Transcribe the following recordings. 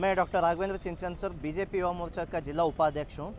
मैं doctor Raghavendra चिंचनसर BJP युवा मोर्चा का जिला उपाध्यक्ष हूँ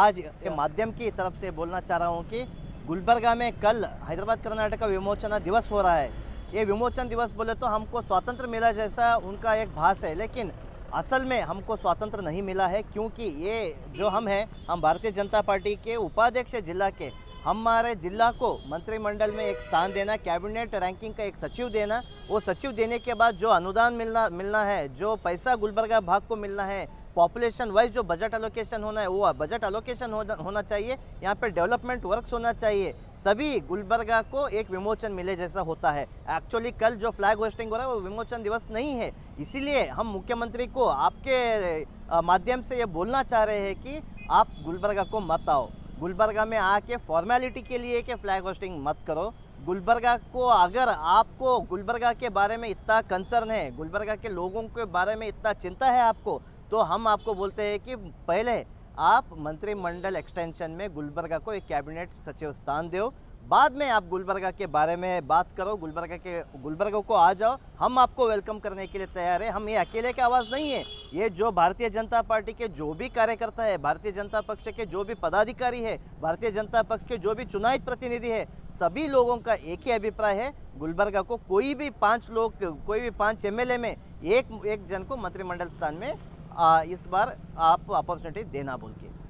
आज के माध्यम की तरफ से बोलना चाह रहा हूँ कि गुलबर्गा में कल हैदराबाद कर्नाटक का विमोचना दिवस हो रहा है ये विमोचन दिवस बोले तो हमको स्वतंत्र मिला जैसा उनका एक भाष है लेकिन असल में हमको स्वतंत्र नहीं मिला है क्योंकि ये जो हम हैं हम भारतीय जनता पार्टी के उपाध्यक्ष जिला के हमारे जिला को मंत्रिमंडल में एक स्थान देना कैबिनेट रैंकिंग का एक सचिव देना वो सचिव देने के बाद जो अनुदान मिलना मिलना है जो पैसा गुलबर्गा भाग को मिलना है पॉपुलेशन वाइज जो बजट एलोकेशन होना है वो बजट एलोकेशन होना, होना चाहिए यहाँ पर डेवलपमेंट वर्क्स होना चाहिए तभी गुलबर्गा को एक विमोचन मिले जैसा होता है एक्चुअली कल जो फ्लैग होस्टिंग हो रहा है वो विमोचन दिवस नहीं है इसीलिए हम मुख्यमंत्री को आपके माध्यम से ये बोलना चाह रहे हैं कि आप गुलबर्गा को मत आओ गुलबर्गा में आके फॉर्मेलिटी के लिए कि फ्लैग होस्टिंग मत करो गुलबर्गा को अगर आपको गुलबर्गा के बारे में इतना कंसर्न है गुलबर्गा के लोगों के बारे में इतना चिंता है आपको तो हम आपको बोलते हैं कि पहले आप मंत्रिमंडल एक्सटेंशन में गुलबर्गा को एक कैबिनेट सचिव स्थान दो बाद में आप गुलबर्गा के बारे में बात करो गुलबर्गा के गुलबर्गा को आ जाओ हम आपको वेलकम करने के लिए तैयार है हम ये अकेले की आवाज़ नहीं है ये जो भारतीय जनता पार्टी के जो भी कार्यकर्ता है भारतीय जनता पक्ष के जो भी पदाधिकारी है भारतीय जनता पक्ष के जो भी चुनावित प्रतिनिधि है सभी लोगों का एक ही अभिप्राय है गुलबर्गा को कोई भी पाँच लोग कोई भी पाँच एम में एक एक जन को मंत्रिमंडल स्थान में आ, इस बार आप अपॉर्चुनिटी देना बोल के